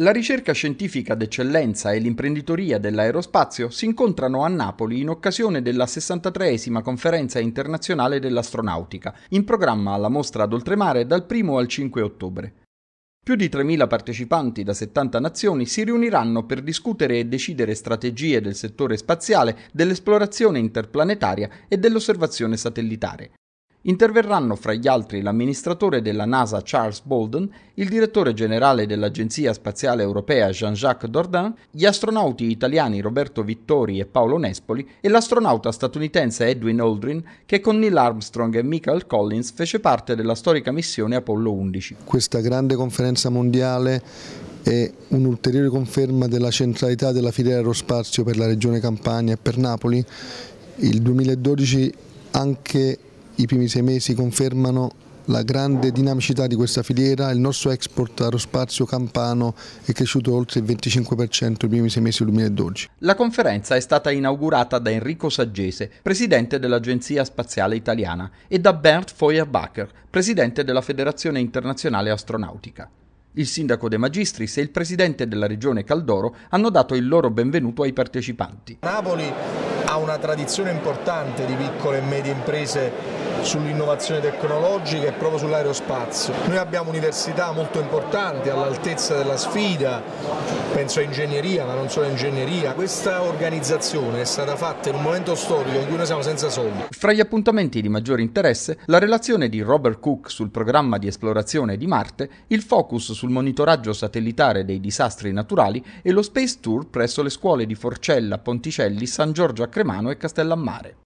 La ricerca scientifica d'eccellenza e l'imprenditoria dell'aerospazio si incontrano a Napoli in occasione della 63esima Conferenza internazionale dell'astronautica, in programma alla mostra ad oltremare dal 1 al 5 ottobre. Più di 3.000 partecipanti da 70 nazioni si riuniranno per discutere e decidere strategie del settore spaziale, dell'esplorazione interplanetaria e dell'osservazione satellitare. Interverranno fra gli altri l'amministratore della NASA Charles Bolden, il direttore generale dell'Agenzia Spaziale Europea Jean-Jacques Dordain, gli astronauti italiani Roberto Vittori e Paolo Nespoli e l'astronauta statunitense Edwin Aldrin che con Neil Armstrong e Michael Collins fece parte della storica missione Apollo 11. Questa grande conferenza mondiale è un'ulteriore conferma della centralità della filiera aerospazio per la regione Campania e per Napoli. Il 2012 anche i primi sei mesi confermano la grande dinamicità di questa filiera, il nostro export aerospazio campano è cresciuto oltre il 25% nei primi sei mesi del 2012. La conferenza è stata inaugurata da Enrico Saggese, presidente dell'Agenzia Spaziale Italiana, e da Bernd Feuerbacher, presidente della Federazione Internazionale Astronautica. Il sindaco De Magistris e il presidente della regione Caldoro hanno dato il loro benvenuto ai partecipanti. Napoli ha una tradizione importante di piccole e medie imprese sull'innovazione tecnologica e proprio sull'aerospazio. Noi abbiamo università molto importanti all'altezza della sfida, penso a ingegneria ma non solo a ingegneria, questa organizzazione è stata fatta in un momento storico in cui noi siamo senza soldi. Fra gli appuntamenti di maggiore interesse, la relazione di Robert Cook sul programma di esplorazione di Marte, il focus sul monitoraggio satellitare dei disastri naturali e lo Space Tour presso le scuole di Forcella, Ponticelli, San Giorgio a Cremano e Castellammare.